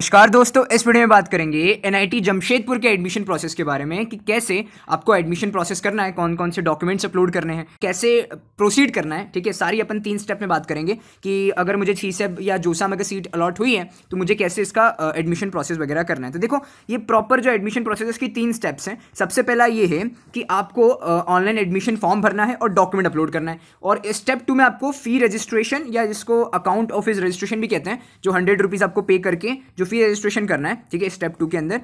नमस्कार दोस्तों इस वीडियो में बात करेंगे एनआईटी जमशेदपुर के एडमिशन प्रोसेस के बारे में कि कैसे आपको एडमिशन प्रोसेस करना है कौन कौन से डॉक्यूमेंट्स अपलोड करने हैं कैसे प्रोसीड करना है ठीक है सारी अपन तीन स्टेप में बात करेंगे कि अगर मुझे छीसेब e या जोसा में सीट अलॉट हुई है तो मुझे कैसे इसका एडमिशन प्रोसेस वगैरह करना है तो देखो ये प्रॉपर जो एडमिशन प्रोसेस है इसकी तीन स्टेप्स हैं सबसे पहला ये है कि आपको ऑनलाइन एडमिशन फॉर्म भरना है और डॉक्यूमेंट अपलोड करना है और स्टेप टू में आपको फी रजिस्ट्रेशन या जिसको अकाउंट ऑफिस रजिस्ट्रेशन भी कहते हैं जो हंड्रेड रुपीज़ आपको पे करके जो फ्री रजिस्ट्रेशन e करना है ठीक है स्टेप टू के अंदर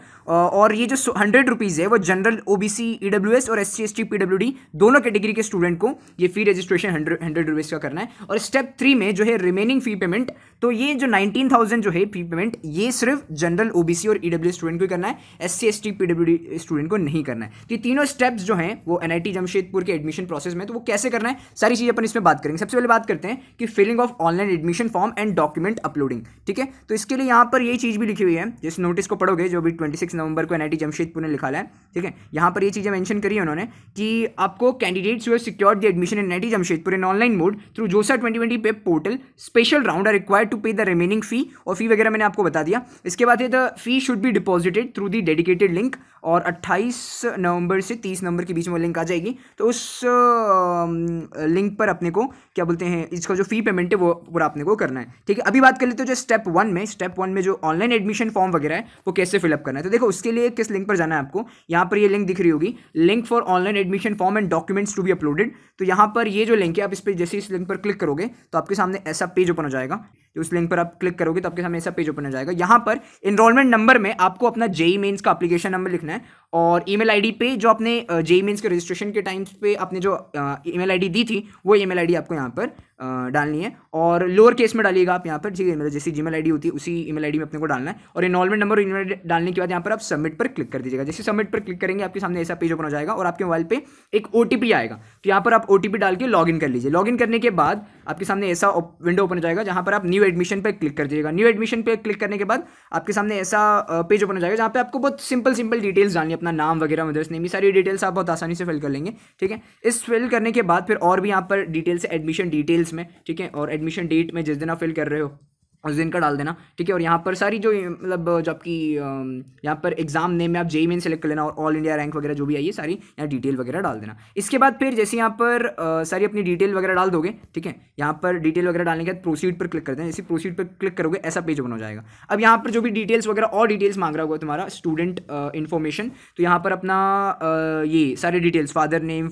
और ये जो हंड्रेड रुपीज़ है वो general O B C E W S और S C S T P W D दोनों कैटेगरी के स्टूडेंट को ये fee registration hundred hundred rupees का करना है और स्टेप थ्री में जो है रिमेनिंग फी पेमेंट तो ये जो नाइनटीन थाउजेंड जो है फी पेमेंट ये सिर्फ जनरल ओ बी सी और ई डब्ल्यू स्टूडेंट को करना है S C S T P W D student को नहीं करना है तो ये तीनों स्टेप्स जो हैं वो एन आई टी जमशेदपुर के एडमिशन प्रोसेस में तो वो कैसे करना है सारी चीज़ अपन इसमें बात करेंगे सबसे पहले बात करते हैं कि filling of online admission form and document uploading ठीक है तो इसके लिए यहाँ पर यही चीज़ चीज़ भी लिखी हुई है जिस नोटिस को पढ़ोगे जो भी ट्वेंटी सिक्स नवंबर को एन आई टी जमशेदपुर ने लिखा है ठीक है यहाँ पर ये चीज़ें मैंशन करी है उन्होंने कि आपको कैंडिडेट्स हुए secure the admission in N Jamshedpur in online mode through JoSAA twenty twenty पे portal special round are require to pay the remaining fee और फी वगैरह मैंने आपको बता दिया इसके बाद ये the fee should be deposited through the dedicated link और अट्ठाईस नवंबर से तीस नवंबर के बीच में लिंक आ जाएगी तो उस लिंक पर अपने को क्या बोलते हैं इसका जो फी पेमेंट है वो पूरा अपने को करना है ठीक है अभी बात कर लेते हो जो स्टेप वन में स्टेप वन में जो ऑनलाइन ऑनलाइन एडमिशन फॉर्म वगैरह है वो कैसे फिलअप करना है तो देखो उसके लिए किस लिंक पर जाना है आपको यहाँ पर ये लिंक दिख रही होगी link for online admission form and documents to be uploaded तो यहाँ पर ये जो लिंक है आप इस पर जैसे इस लिंक पर क्लिक करोगे तो आपके सामने ऐसा पेज ओपन हो जाएगा तो उस लिंक पर आप क्लिक करोगे तो आपके सामने ऐसा पेज ओपन हो जाएगा यहाँ पर इनरोलमेंट नंबर में आपको अपना जेई मेन्स e का अपलीकेशन नंबर लिखना है और ईमेल आईडी पे जो आपने जेई मेन्स e के रजिस्ट्रेशन के टाइम पे आपने जो ईमेल आईडी दी थी वो ईमेल आईडी आपको यहाँ पर डालनी है और लोअर केस में डालिएगा आप यहाँ पर ठीक है जैसी जी मेल होती है उसी ई मेल में अपने को डालना है और इनरोलमेंट नंबर ई डालने के बाद यहाँ पर आप सबमिट पर क्लिक कर दीजिएगा जैसे सबमिट पर क्लिक करेंगे आपके सामने ऐसा पेज ओपन हो जाएगा और आपके मोबाइल पर एक ओ आएगा तो यहाँ पर आप ओ डाल के लॉग कर लीजिए लॉग करने के बाद आपके सामने ऐसा विंडो ओपन हो जाएगा जहाँ पर आप न्यू एडमिशन पर क्लिक कर दीजिएगा न्यू एडमिशन पर क्लिक करने के बाद आपके सामने ऐसा पेज ओपन हो जाएगा जहाँ पे आपको बहुत सिंपल सिंपल डिटेल्स डालनी अपना नाम वगैरह मदर्स नेम ये सारी डिटेल्स आप बहुत आसानी से फिल कर लेंगे ठीक है इस फिल करने के बाद फिर और भी यहाँ पर डिटेल्स एडमिशन डिटेल्स में ठीक है और एडमिशन डेट में जिस दिन आप फिल कर रहे हो उस दिन का डाल देना ठीक है और यहाँ पर सारी जो मतलब जो आपकी यहाँ पर एग्जाम नेम में आप जेई मेन सेलेक्ट कर लेना और ऑल इंडिया रैंक वगैरह जो भी आई है सारी यहाँ डिटेल वगैरह डाल देना इसके बाद फिर जैसे यहाँ पर आ, सारी अपनी डिटेल वगैरह डाल दोगे ठीक है यहाँ पर डिटेल वगैरह डालने के बाद प्रोसीड पर क्लिक कर देना जैसे प्रोसीड पर क्लिक करोगे ऐसा पेज बन हो जाएगा अब यहाँ पर जो भी डिटेल्स वगैरह और डिटेल्स मांग रहा होगा तुम्हारा स्टूडेंट इन्फॉर्मेशन तो यहाँ पर अपना ये सारे details father name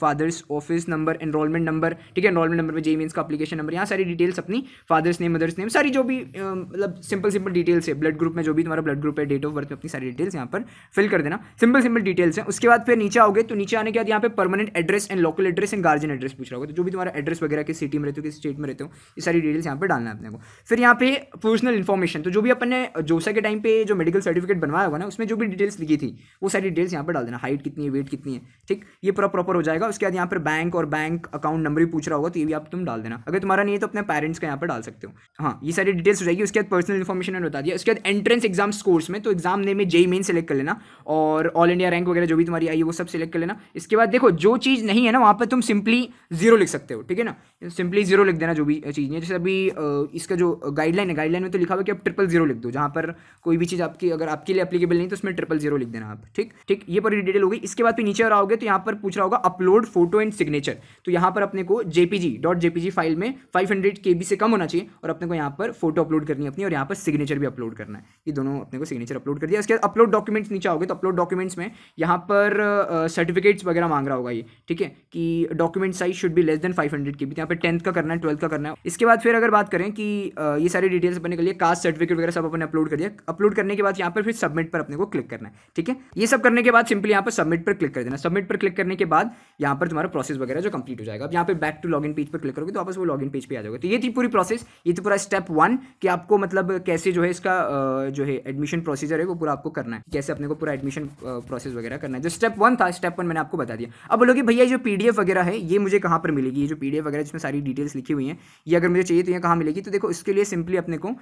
father's office number enrolment number ठीक है एनरोलमेंट नंबर पर जेई मेन्स का अपलीकेशन नंबर यहाँ सारी डिटेल्स अपनी फादर्स नेम मदर्स नेम सारी जो भी मतलब सिंपल सिंपल डिटेल्स है ब्लड ग्रुप में जो भी तुम्हारा ब्लड ग्रुप है डेट ऑफ बर्थ में अपनी सारी डिटेल्स यहाँ पर फिल कर देना सिंपल सिंपल डिटेल्स है उसके बाद फिर नीचे आओगे तो नीचे आने के बाद यहाँ permanent address and local address and guardian address पूछ रहा होगा तो जो भी तुम्हारा एड्रेस वगैरह किस सिटी में रहते हो किस स्टेट में रहते हो ये सारी डिटेल्स यहाँ पर डालना है अपने को फिर यहाँ पे पर्सनल इन्फॉर्मेशन तो जो भी अपने जोसा के टाइम पे जो मेडिकल सर्टिफिकेट बनवाया होगा ना उसमें जो भी डिटेल्स लिखी थी वो सारी डिटेल्स यहाँ पर डाल देना हाइट कितनी है वेट कितनी है ठीक ये पूरा प्रॉपर हो जाएगा उसके बाद यहाँ पर बैंक और बैंक अकाउंट नंबर भी पूछ रहा होगा तो ये भी आप तुम डाल देना अगर तुम्हारा नहीं है तो अपने पेरेंट्स का यहाँ पर डाल सकते हो हाँ ये सारी डिटेल्स हो जाएगी उसके बाद पर्सनल इन्फॉर्मेशन मैंने बता दिया उसके बाद एंट्रेंस एग्जाम स्कोर्स में तो एग्जाम ने में जेई मेन सेलेक्ट कर लेना और ऑल इंडिया रैंक वगैरह जो भी तुम्हारी आई है वो सब सेलेक्ट कर लेना इसके बाद देखो जो चीज़ नहीं है ना वहाँ पर तुम सिंपली जीरो लिख सकते हो ठीक है ना सिंपली जीरो लिख देना जो भी चीज़ है जैसे अभी इसका जो गाइडलाइन है गाइडलाइन में तो लिखा हुआ कि आप ट्रिपल जीरो लिख दो जहाँ पर कोई भी चीज़ आपकी अगर आपके लिए अपलीकेबल नहीं तो उसमें ट्रिपल जीरो लिख देना आप ठीक ठीक ये पूरी डिटेल होगी इसके बाद भी नीचे और आओगे तो यहाँ पर पूछ रहा होगा अपलोड फोटो एंड सिग्नेचर तो यहाँ पर अपने को जेपीजी डॉट जेपीजी फाइल में फाइव हंड्रेड के बी से कम होना चाहिए और अपने को यहाँ पर फोटो अपलोड करनी है अपनी और यहाँ पर सिग्नेचर भी अपलोड करना है ये दोनों अपने को सिग्नेचर अपलोड कर दिया इसके बाद अपलोड डॉक्यूमेंट्स नीचे आओगे तो अपलोड डॉक्यूमेंट्स में यहाँ पर सर्टिफिकेट्स वगैरह मांग रहा होगा ये ठीक है कि document size should be less than five hundred K B तो यहाँ पर टेंथ का करना है ट्वेल्थ का करना है इसके बाद फिर अगर बात करें कि ये सारी डिटेल्स अपने के लिए कास्ट सर्टिफिकेट वगैरह सब अपने अपलोड कर दिया अपलोड करने के बाद यहाँ पर फिर सबमिट पर अपने को क्लिक करना है ठीक है ये सब करने के बाद सिंपली यहाँ पर सबमिट पर क्लिक कर देना सबमिट पर क्लिक करने के बाद यहाँ पर तुम्हारा प्रोसेस वगैरह जो कंप्लीट हो जाएगा अब यहाँ पर बैक टू लॉग पेज पर क्लिक करोगे तो वापस वो लॉग पेज पर आ जाओगे तो ये थी पूरी प्रोसेस ये तो पूरा स्टेप वन कि आपको मतलब कैसे जो है इसका जो है एडमिशन प्रोसीजर है वो पूरा आपको करना है कैसे अपने को पूरा एडमिशन प्रोसेस वगैरह करना है जो स्टेप वन था स्टेप वन मैंने आपको बता दिया अब बोलोगे भैया जो पी वगैरह है ये मुझे कहाँ पर मिलेगी ये जो पी वगैरह जिसमें सारी डिटेल्स लिखी हुई हैं ये अगर मुझे चाहिए तो ये कहाँ मिलेगी तो देखो इसके लिए सिंपली अपने को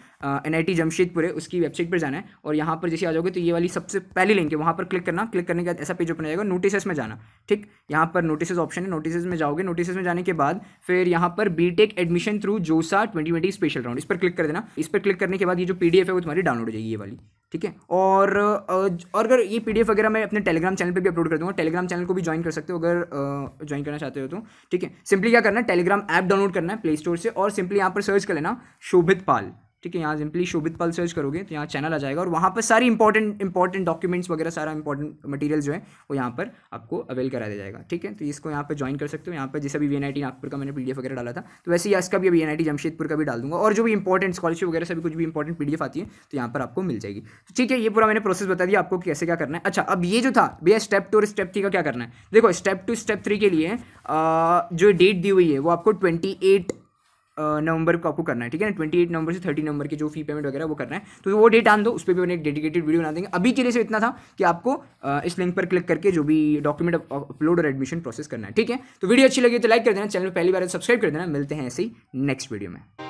एन जमशेदपुर है उसकी वेबसाइट पर जाना है और यहाँ पर जैसे आ जाओगे तो ये वाली सबसे पहली लिंक है वहाँ पर क्लिक करना क्लिक करने के बाद ऐसा पेज ओपन आएगा नोटिस में जाना ठीक यहाँ पर नोटिस ऑप्शन है नोटिस में जाओगे नोटिस में जाने के बाद फिर यहाँ पर B admission through JoSAA twenty special round इस पर क्लिक कर देना इस पर क्लिक करने के बाद ये जो पी है वो तुम्हारी डाउनलोड हो जाएगी ये वाली ठीक है और और अगर ये पी वगैरह मैं अपने टेलीग्राम चैनल पे भी अपलोड कर दूँगा टेलीग्राम चैनल को भी ज्वाइन कर सकते हो अगर ज्वाइन करना चाहते हो तो ठीक है सिंपली क्या करना है टेलीग्राम ऐप डाउनलोड करना है प्ले स्टोर से और सिंपली यहाँ पर सर्च कर लेना शोभित पाल ठीक है यहाँ सिंपली शोभित पल सर्च करोगे तो यहाँ चैनल आ जाएगा और वहाँ पर सारी इंपॉर्टेंट इंपॉर्टेंट डॉक्यूमेंट्स वगैरह सारा इंपॉर्टेंट मटेरियल जो है वो यहाँ पर आपको अवेल करा दिया जाएगा ठीक है तो इसको यहाँ पर ज्वाइन कर सकते हो यहाँ पर जैसे भी V N I T Nagpur का मैंने पी वगैरह डाला था तो वैसे ही इसका भी V N I T Jamshedpur का भी डाल दूंगा और जो भी इंपॉर्टेंट स्कॉलरशिप वगैरह सभी कुछ भी इंपॉर्टेंट पी आती है तो यहाँ पर आपको मिल जाएगी तो ठीक है ये पूरा मैंने प्रोसेस बता दिया आपको कैसे क्या करना है अच्छा अब ये जो था भैया स्टेप टू और स्टेप थ्री का क्या करना है देखो स्टेप टू स्टेप थ्री के लिए जो डेट दी हुई है वो आपको ट्वेंटी एट नवंबर को आपको करना है ठीक है ना ट्वेंटी एट नवंबर से थर्टी नंबर के जो फी पेमेंट वगैरह वो करना है तो वो डेट आन दो उस पर भी उन्हें एक डेडिकेटेड वीडियो बना देंगे अभी के लिए से इतना था कि आपको इस लिंक पर क्लिक करके जो भी डॉक्यूमेंट अपलोड और एडमिशन प्रोसेस करना है ठीक है तो वीडियो अच्छी लगी तो लाइक कर देना चैनल पहली बार सब्सक्राइब तो कर देना मिलते हैं ऐसे ही नेक्स्ट वीडियो में